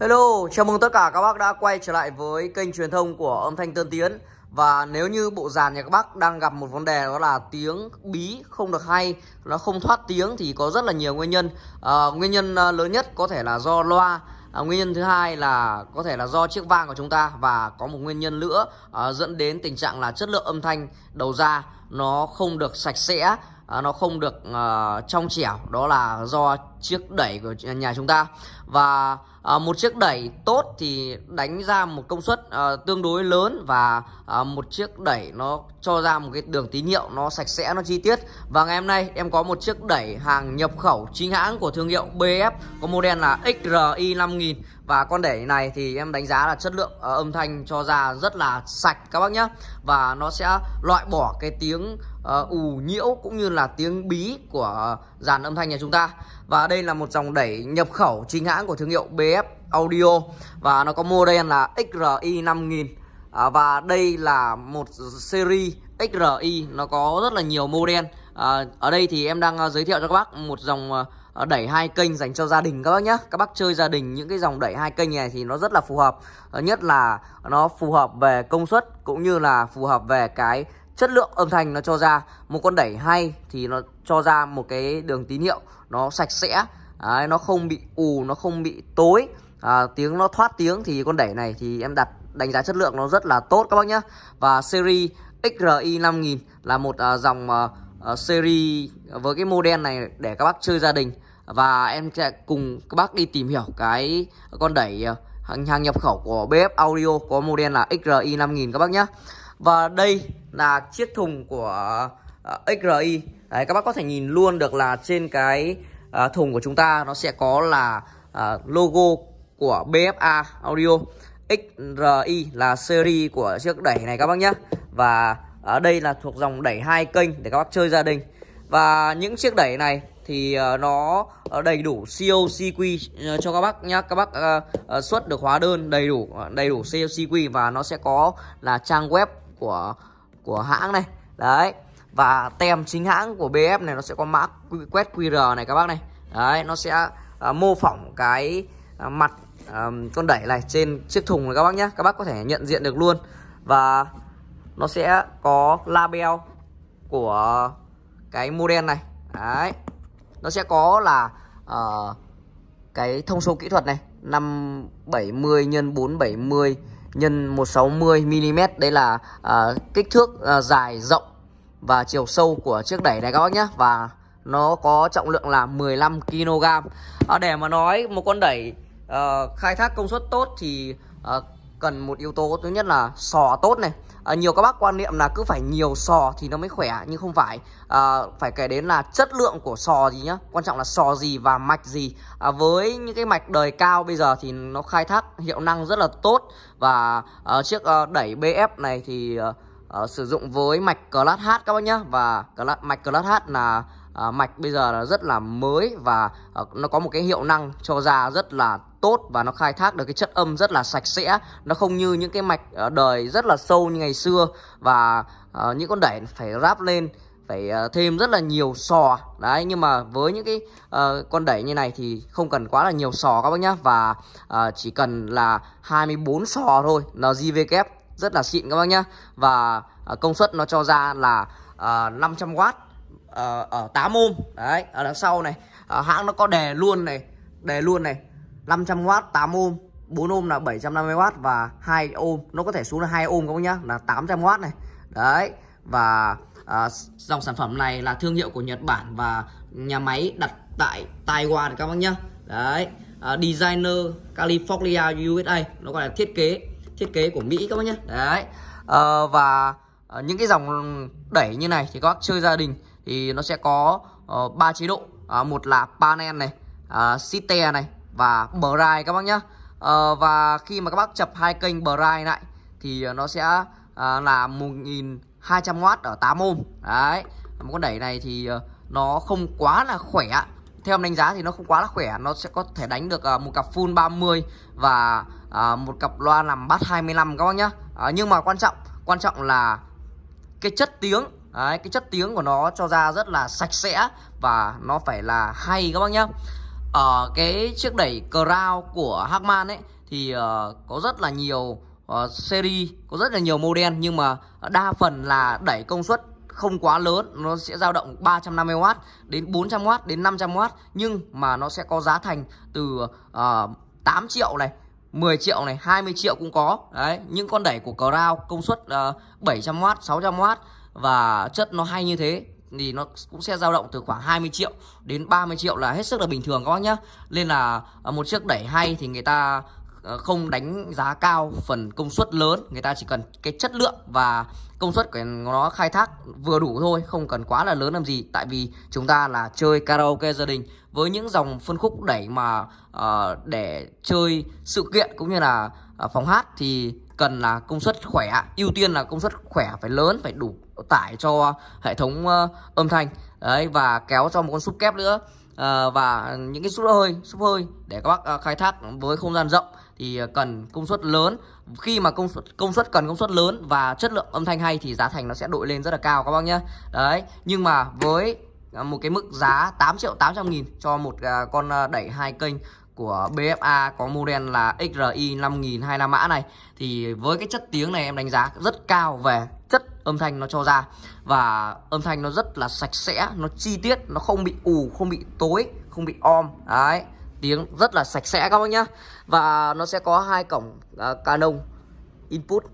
Hello, chào mừng tất cả các bác đã quay trở lại với kênh truyền thông của âm thanh Tân Tiến Và nếu như bộ dàn nhà các bác đang gặp một vấn đề đó là tiếng bí không được hay Nó không thoát tiếng thì có rất là nhiều nguyên nhân à, Nguyên nhân ờ, lớn nhất có thể là do loa à, Nguyên nhân thứ hai là có thể là do chiếc vang của chúng ta Và có một nguyên nhân nữa à, dẫn đến tình trạng là chất lượng âm thanh đầu ra nó không được sạch sẽ à, nó không được uh, trong trẻo đó là do chiếc đẩy của nhà chúng ta và uh, một chiếc đẩy tốt thì đánh ra một công suất uh, tương đối lớn và uh, một chiếc đẩy nó cho ra một cái đường tín hiệu nó sạch sẽ nó chi tiết và ngày hôm nay em có một chiếc đẩy hàng nhập khẩu chính hãng của thương hiệu BF có model là XRI 5000 và con đẻ này thì em đánh giá là chất lượng à, âm thanh cho ra rất là sạch các bác nhá và nó sẽ loại bỏ cái tiếng à, ù nhiễu cũng như là tiếng bí của dàn âm thanh nhà chúng ta và đây là một dòng đẩy nhập khẩu chính hãng của thương hiệu BF Audio và nó có model là XRI 5000 à, và đây là một series XRI nó có rất là nhiều model à, ở đây thì em đang ờ, giới thiệu cho các bác một dòng Ờ, đẩy hai kênh dành cho gia đình các bác nhé các bác chơi gia đình những cái dòng đẩy hai kênh này thì nó rất là phù hợp ờ, nhất là nó phù hợp về công suất cũng như là phù hợp về cái chất lượng âm thanh nó cho ra một con đẩy hay thì nó cho ra một cái đường tín hiệu nó sạch sẽ Đấy, nó không bị ù nó không bị tối à, tiếng nó thoát tiếng thì con đẩy này thì em đặt đánh giá chất lượng nó rất là tốt các bác nhé và series XRI 5000 là một uh, dòng uh, à, à, series với cái model này để các bác chơi gia đình và em sẽ cùng các bác đi tìm hiểu cái con đẩy ờ, hàng, hàng nhập khẩu của BF Audio có model là XRI 5000 các bác nhé và đây là chiếc thùng của uh, ờ, XRI Đấy, các bác có thể nhìn luôn được là trên cái uh, thùng của chúng ta nó sẽ có là uh, logo của BFA Audio XRI là series của chiếc đẩy này các bác nhé Và ở đây là thuộc dòng đẩy hai kênh để các bác chơi gia đình Và những chiếc đẩy này thì ờ, nó ờ, đầy đủ cocq ờ, cho các bác nhá các bác xuất được hóa đơn đầy đủ đầy đủ cocq và nó sẽ có là trang web của của hãng này đấy và tem chính hãng của BF này nó sẽ có mã quét QR này các bác này đấy nó sẽ mô phỏng cái mặt con đẩy này trên chiếc thùng này các bác nhé các bác có thể nhận diện được luôn và nó sẽ có label của cái model này đấy nó sẽ có là uh, cái thông số kỹ thuật này 570 x 470 x 160 mm đây là uh, kích thước uh, dài rộng và chiều sâu của chiếc đẩy này các bác nhé và nó có trọng lượng là 15 kg à, để mà nói một con đẩy uh, khai thác công suất tốt thì uh, cần một yếu tố thứ nhất là sò tốt này à, nhiều các bác quan niệm là cứ phải nhiều sò thì nó mới khỏe nhưng không phải à, phải kể đến là chất lượng của sò gì nhá quan trọng là sò gì và mạch gì à, với những cái mạch đời cao bây giờ thì nó khai thác hiệu năng rất là tốt và à, chiếc à, đẩy bf này thì à, à, sử dụng với mạch class h các bác nhá và class, mạch class h là à, mạch bây giờ là rất là mới và à, nó có một cái hiệu năng cho da rất là tốt và nó khai thác được cái chất âm rất là sạch sẽ nó không như những cái mạch ở ờ, đời rất là sâu như ngày xưa và à, những con đẩy phải ráp lên phải thêm rất là nhiều sò đấy nhưng mà với những cái uh, con đẩy như này thì không cần quá là nhiều sò các bác nhá và uh, chỉ cần là 24 sò thôi là JVK rất là xịn các bác nhá và uh, công suất nó cho ra là uh, 500W Ờ, ở 8 ôm đấy ở đằng sau này ở ờ, hãng nó có đề luôn này đề luôn này 500W 8 ôm 4 ôm là 750W và 2 ôm nó có thể xuống là 2 ôm các bác nhá là 800W này đấy và à, dòng sản phẩm này là thương hiệu của Nhật Bản và nhà máy đặt tại Taiwan các bác nhá đấy à, designer California USA nó gọi là thiết kế thiết kế của Mỹ các bác nhá đấy à, và à, những cái dòng đẩy như này thì các chơi gia đình thì nó sẽ có ờ, ba uh, chế độ à, một là panel này uh, này và bright các bác nhá uh, và khi mà các bác chập hai kênh bright lại thì nó sẽ uh, là 1200W ở 8 ohm đấy một con đẩy này thì uh, nó không quá là khỏe theo đánh giá thì nó không quá là khỏe nó sẽ có thể đánh được uh, một cặp full 30 và uh, một cặp loa làm bass 25 các bác nhá uh, nhưng mà quan trọng quan trọng là cái chất tiếng Đấy, cái chất tiếng của nó cho ra rất là sạch sẽ và nó phải là hay các bác nhá ở ờ, cái chiếc đẩy crown của Hackman ấy thì uh, có rất là nhiều uh, series có rất là nhiều model nhưng mà đa phần là đẩy công suất không quá lớn nó sẽ dao động 350W đến 400W đến 500W nhưng mà nó sẽ có giá thành từ uh, 8 triệu này 10 triệu này 20 triệu cũng có đấy những con đẩy của Crown công suất uh, 700W 600W và chất nó hay như thế thì nó cũng sẽ dao động từ khoảng 20 triệu đến 30 triệu là hết sức là bình thường các bác nhá. Nên là ờ, một chiếc đẩy hay thì người ta ờ, không đánh giá cao phần công suất lớn người ta chỉ cần cái chất lượng và công suất của nó khai thác vừa đủ thôi không cần quá là lớn làm gì tại vì chúng ta là chơi karaoke gia đình với những dòng phân khúc đẩy mà uh, để chơi sự kiện cũng như là uh, phòng hát thì cần là công suất khỏe ưu tiên là công suất khỏe phải lớn phải đủ tải cho hệ thống ờ, âm thanh đấy và kéo cho một con súp kép nữa à, và những cái súp hơi súp hơi để các bác ờ, khai thác với không gian rộng thì cần công suất lớn khi mà công suất công suất cần công suất lớn và chất lượng âm thanh hay thì giá thành nó sẽ đội lên rất là cao các bác nhé đấy nhưng mà với một cái mức giá 8 triệu 800 nghìn cho một con đẩy hai kênh của BFA có model là XRI 5025 mã này thì với cái chất tiếng này em đánh giá rất cao về chất âm thanh nó cho ra và âm thanh nó rất là sạch sẽ nó chi tiết nó không bị ù không bị tối không bị om đấy tiếng rất là sạch sẽ các bác nhá và nó sẽ có hai cổng uh, Canon input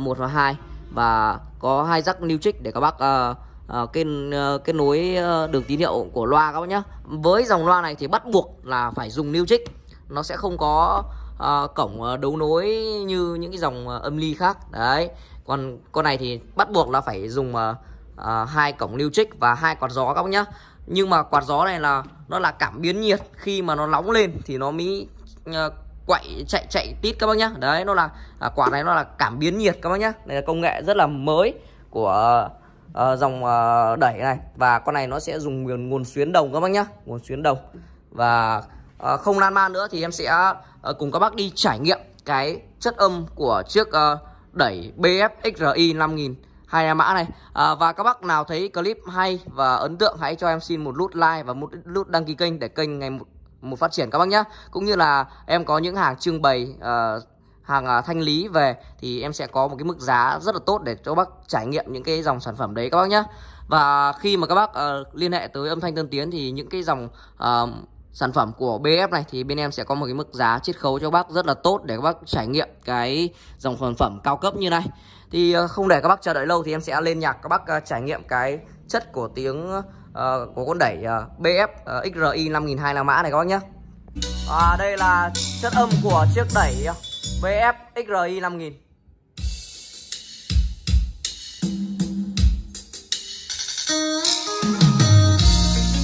uh, và 2 và có hai rắc new để các bác uh, Ờ, cái ờ, cái nối ờ, đường tín hiệu của loa các bác nhé với dòng loa này thì bắt buộc là phải dùng new trích nó sẽ không có uh, cổng đấu nối như những cái dòng âm ly khác đấy còn con này thì bắt buộc là phải dùng hai uh, uh, cổng lưu trích và hai quạt gió các bác nhé nhưng mà quạt gió này là nó là cảm biến nhiệt khi mà nó nóng lên thì nó mới uh, quậy chạy chạy tít các bác nhá đấy nó là uh, quạt này nó là cảm biến nhiệt các bác nhá đây là công nghệ rất là mới của uh, Ờ, dòng uh, đẩy này và con này nó sẽ dùng nguồn, nguồn xuyến đồng các bác nhá nguồn xuyến đồng và uh, không lan man nữa thì em sẽ uh, cùng các bác đi trải nghiệm cái chất âm của chiếc uh, đẩy BFXRI 5000 hai nhà mã này à, và các bác nào thấy clip hay và ấn tượng hãy cho em xin một nút like và một nút đăng ký kênh để kênh ngày một, một phát triển các bác nhé cũng như là em có những hàng trưng bày uh, hàng à, thanh lý về thì em sẽ có một cái mức giá rất là tốt để cho các bác trải nghiệm những cái dòng sản phẩm đấy các bác nhé và khi mà các bác uh, liên hệ tới âm thanh tân tiến thì những cái dòng uh, sản phẩm của BF này thì bên em sẽ có một cái mức giá chiết khấu cho các bác rất là tốt để các bác trải nghiệm cái dòng sản phẩm cao cấp như này. Thì ờ, không để các bác chờ đợi lâu thì em sẽ lên nhạc các bác trải nghiệm cái chất của tiếng uh, của con đẩy uh, BF uh, XRI 5200 mã này các bác nhé. và đây là chất âm của chiếc đẩy VF XRI 5000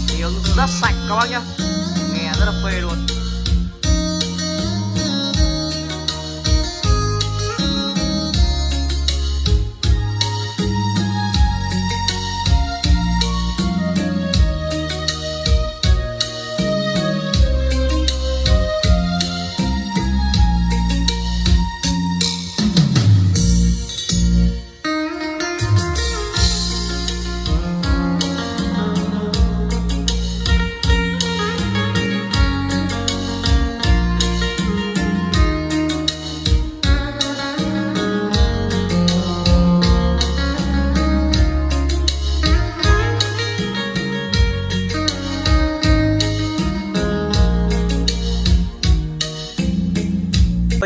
Tiếng rất sạch các bác nhá Nghe rất là phê luôn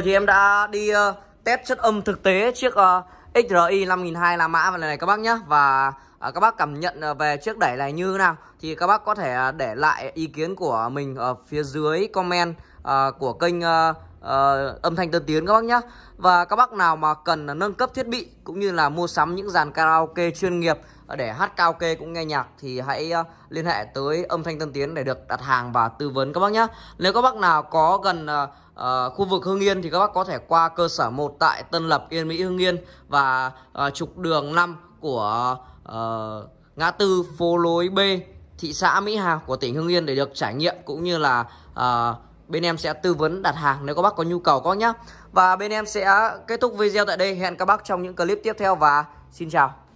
và chị em đã đi uh, test chất âm thực tế chiếc uh, XRI 5002 là mã và này, này các bác nhé và uh, các bác cảm nhận ờ, về chiếc đẩy này như thế nào thì các bác có thể uh, để lại ý kiến của mình ở phía dưới comment uh, của kênh uh, uh, âm thanh tân tiến các bác nhé và các bác nào mà cần nâng cấp thiết bị cũng như là mua sắm những dàn karaoke chuyên nghiệp ờ, để hát karaoke cũng nghe nhạc thì hãy uh, liên hệ tới âm thanh tân tiến để được đặt hàng và tư vấn các bác nhé nếu các bác nào có gần uh, Uh, khu vực Hưng Yên thì các bác có thể qua cơ sở 1 tại Tân Lập Yên Mỹ Hưng Yên và uh, trục đường 5 của uh, ngã tư phố lối B thị xã Mỹ hà của tỉnh Hưng Yên để được trải nghiệm cũng như là uh, bên em sẽ tư vấn đặt hàng nếu các bác có nhu cầu các nhé và bên em sẽ kết thúc video tại đây hẹn các bác trong những clip tiếp theo và xin chào